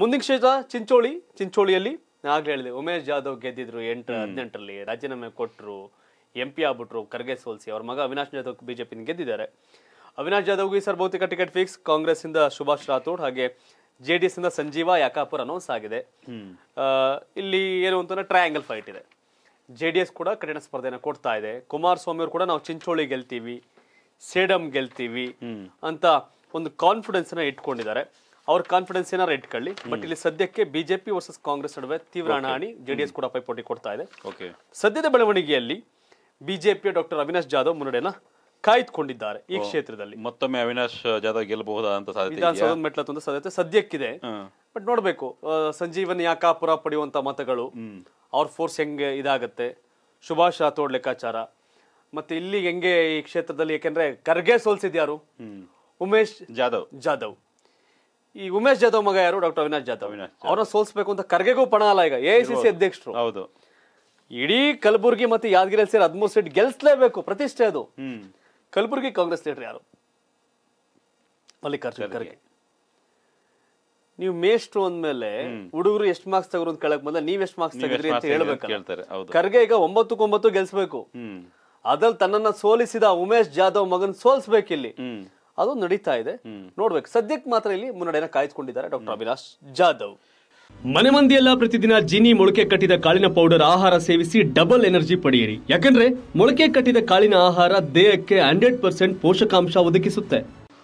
ಮುಂದಿನ ಕ್ಷೇತ್ರ ಚಿಂಚೋಳಿ ಚಿಂಚೋಳಿಯಲ್ಲಿ ಆಗ್ಲೇ ಹೇಳಿದೆ ಉಮೇಶ್ ಜಾಧವ್ ಗೆದ್ದಿದ್ರು ಎಂಟು ಹದಿನೆಂಟರಲ್ಲಿ ರಾಜೀನಾಮೆ ಕೊಟ್ಟರು ಎಂ ಪಿ ಆಗ್ಬಿಟ್ರು ಖರ್ಗೆ ಸೋಲ್ಸಿ ಅವ್ರ ಮಗ ಅವಿನಾಶ್ ಜಾಧವ್ ಬಿಜೆಪಿನ ಗೆದ್ದಿದ್ದಾರೆ ಅವಿನಾಶ್ ಜಾಧವ್ಗೆ ಈ ಸರ್ ಭೌತಿಕ ಟಿಕೆಟ್ ಫಿಕ್ಸ್ ಕಾಂಗ್ರೆಸ್ ಇಂದ ಸುಭಾಷ್ ರಾಥೋಡ್ ಹಾಗೆ ಜೆ ಡಿ ಎಸ್ ಇಂದ ಸಂಜೀವ ಯಾಕಾಪುರ್ ಅನೌನ್ಸ್ ಆಗಿದೆ ಇಲ್ಲಿ ಏನು ಅಂತಂದ್ರೆ ಟ್ರಯಾಂಗಲ್ ಫೈಟ್ ಇದೆ ಜೆ ಡಿ ಎಸ್ ಕೂಡ ಕಠಿಣ ಸ್ಪರ್ಧೆನ ಕೊಡ್ತಾ ಇದೆ ಕುಮಾರಸ್ವಾಮಿ ಅವರು ಕೂಡ ನಾವು ಚಿಂಚೋಳಿ ಗೆಲ್ತೀವಿ ಸೇಡಮ್ ಗೆಲ್ತೀವಿ ಅಂತ ಒಂದು ಕಾನ್ಫಿಡೆನ್ಸ್ ನ ಇಟ್ಕೊಂಡಿದ್ದಾರೆ ಅವ್ರ ಕಾನ್ಫಿಡೆನ್ಸ್ ಏನಾರು ಇಟ್ಕೊಳ್ಳಿ ಬಟ್ ಇಲ್ಲಿ ಸದ್ಯಕ್ಕೆ ಬಿಜೆಪಿ ವರ್ಸಸ್ ಕಾಂಗ್ರೆಸ್ ನಡುವೆ ತೀವ್ರ ಹಣಾಹಣಿ ಜೆಡಿಎಸ್ ಕೂಡ ಪೈಪೋಟಿ ಕೊಡ್ತಾ ಇದೆ ಸದ್ಯದ ಬೆಳವಣಿಗೆಯಲ್ಲಿ ಬಿಜೆಪಿಯ ಡಾಕ್ಟರ್ ಅವಿನಾಶ್ ಜಾಧವ್ ಮುನ್ನಡೆಯನ್ನ ಕಾಯ್ದುಕೊಂಡಿದ್ದಾರೆ ಈ oh. ಕ್ಷೇತ್ರದಲ್ಲಿ ಮತ್ತೊಮ್ಮೆ ಅವಿನಾಶ್ ಜಾಧವ್ ಗೆಲ್ಲಬಹುದಾದಂತ ವಿಧಾನಸೌಧ ಸಾಧ್ಯತೆ ಸದ್ಯಕ್ಕಿದೆ ಬಟ್ ನೋಡ್ಬೇಕು ಸಂಜೀವನ್ ಯಾಕಾಪುರ ಪಡೆಯುವಂತ ಮತಗಳು ಅವ್ರ ಫೋರ್ಸ್ ಹೆಂಗೆ ಇದಾಗತ್ತೆ ಸುಭಾಷ್ ರಾಥೋಡ್ ಲೆಕ್ಕಾಚಾರ ಮತ್ತೆ ಇಲ್ಲಿ ಹೆಂಗೆ ಈ ಕ್ಷೇತ್ರದಲ್ಲಿ ಯಾಕೆಂದ್ರೆ ಕರ್ಗೆ ಸೋಲ್ಸಿದ್ಯಾರು ಉಮೇಶ್ ಜಾಧವ್ ಜಾಧವ್ ಈ ಉಮೇಶ್ ಜಾಧವ್ ಮಗ ಯಾರು ಡಾಕ್ಟರ್ ಅವಿನಾಶ್ ಜಾಧವ್ ಅವಿನಾಶ್ ಅವರ ಸೋಲ್ಸ್ಬೇಕು ಅಂತ ಕರ್ಗೆಗೂ ಪಣ ಅಲ್ಲ ಈಗ ಎ ಐ ಸಿ ಸಿ ಅಧ್ಯಕ್ಷರು ಹೌದು ಇಡೀ ಕಲಬುರ್ಗಿ ಮತ್ತೆ ಯಾದಗಿರಿ ಸೇರಿ ಹದಿಮೂರು ಸೀಟ್ ಗೆಲ್ಸ್ಲೇಬೇಕು ಪ್ರತಿಷ್ಠೆ ಅದು ಕಲಬುರ್ಗಿ ಕಾಂಗ್ರೆಸ್ ಲೀಡರ್ ಯಾರು ಮಲ್ಲಿಕಾರ್ಜುನ ಖರ್ಗೆ ನೀವು ಮೇಷ್ಟ್ರು ಅಂದ್ಮೇಲೆ ಹುಡುಗರು ಎಷ್ಟು ಮಾರ್ಕ್ಸ್ ತಗೋರು ಅಂತ ಕೇಳಕ್ ಬಂದ್ರೆ ನೀವ್ ಎಷ್ಟ್ ಮಾರ್ಕ್ಸ್ ತಗೋರಿ ಅಂತ ಹೇಳ್ಬೇಕು ಖರ್ಗೆ ಈಗ ಒಂಬತ್ತು ಗೆಲ್ಸ್ಬೇಕು ಅದ್ರಲ್ಲಿ ತನ್ನನ್ನ ಸೋಲಿಸಿದ ಉಮೇಶ್ ಜಾಧವ್ ಮಗನ್ ಸೋಲ್ಸ್ಬೇಕಿಲ್ಲಿ ಅದು ನಡೀತಾ ಇದೆ ನೋಡ್ಬೇಕು ಸದ್ಯಕ್ಕೆ ಮಾತ್ರ ಇಲ್ಲಿ ಮುನ್ನಡೆಯನ್ನು ಕಾಯ್ದುಕೊಂಡಿದ್ದಾರೆ ಡಾಕ್ಟರ್ ಅಭಿಲಾಷ್ ಜಾಧವ್ ಮನೆ ಮಂದಿಯೆಲ್ಲ ಪ್ರತಿದಿನ ಜೀನಿ ಮೊಳಕೆ ಕಟ್ಟಿದ ಕಾಳಿನ ಪೌಡರ್ ಆಹಾರ ಸೇವಿಸಿ ಡಬಲ್ ಎನರ್ಜಿ ಪಡೆಯಿರಿ ಯಾಕಂದ್ರೆ ಮೊಳಕೆ ಕಟ್ಟಿದ ಕಾಳಿನ ಆಹಾರ ದೇಹಕ್ಕೆ ಹಂಡ್ರೆಡ್ ಪರ್ಸೆಂಟ್ ಪೋಷಕಾಂಶ ಒದಗಿಸುತ್ತೆ